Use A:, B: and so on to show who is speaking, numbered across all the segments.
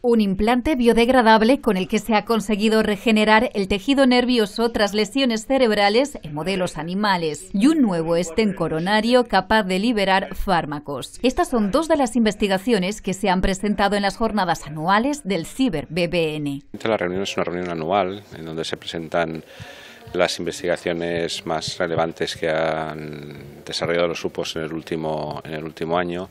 A: Un implante biodegradable con el que se ha conseguido regenerar el tejido nervioso tras lesiones cerebrales en modelos animales y un nuevo estén coronario capaz de liberar fármacos. Estas son dos de las investigaciones que se han presentado en las jornadas anuales del CiberBBN.
B: La reunión es una reunión anual en donde se presentan las investigaciones más relevantes que han desarrollado los supos en el último, en el último año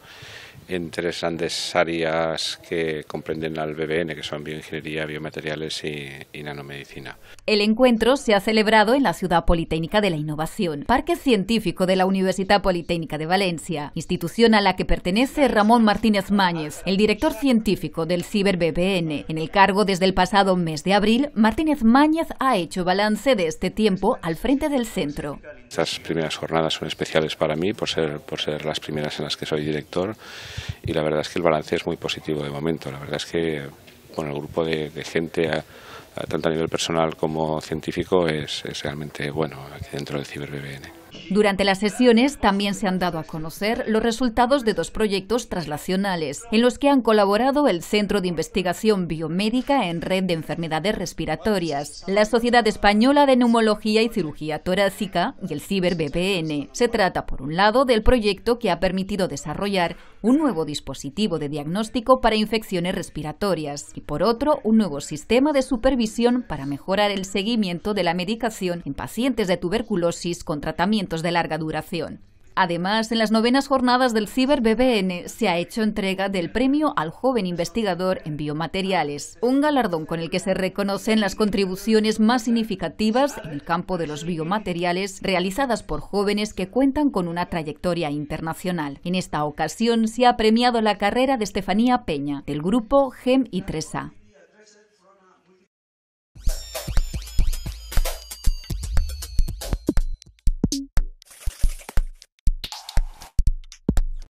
B: interesantes grandes áreas que comprenden al BBN, que son bioingeniería, biomateriales y, nanomedicina.
A: El encuentro se ha celebrado en la Ciudad Politécnica de la Innovación, parque científico de la Universidad Politécnica de Valencia, institución a la que pertenece Ramón Martínez Máñez, el director científico del CiberBBN. En el cargo desde el pasado mes de abril, Martínez Máñez ha hecho balance de este tiempo al frente del centro.
B: Estas primeras jornadas son especiales para mí por ser, por ser las primeras en las que soy director y la verdad es que el balance es muy positivo de momento. La verdad es que con el grupo de, gente, a, tanto a nivel personal como científico, es, es realmente bueno aquí dentro del CiberBBN.
A: Durante las sesiones también se han dado a conocer los resultados de dos proyectos traslacionales, en los que han colaborado el Centro de Investigación Biomédica en Red de Enfermedades Respiratorias, la Sociedad Española de Neumología y Cirugía Torácica y el CiberBPN. Se trata, por un lado, del proyecto que ha permitido desarrollar un nuevo dispositivo de diagnóstico para infecciones respiratorias y, por otro, un nuevo sistema de supervisión para mejorar el seguimiento de la medicación en pacientes de tuberculosis con tratamiento de larga duración. Además, en las novenas jornadas del CiberBBN se ha hecho entrega del premio al joven investigador en biomateriales, un galardón con el que se reconocen las contribuciones más significativas en el campo de los biomateriales realizadas por jóvenes que cuentan con una trayectoria internacional. En esta ocasión se ha premiado la carrera de Estefanía Peña, del grupo GEM y 3A.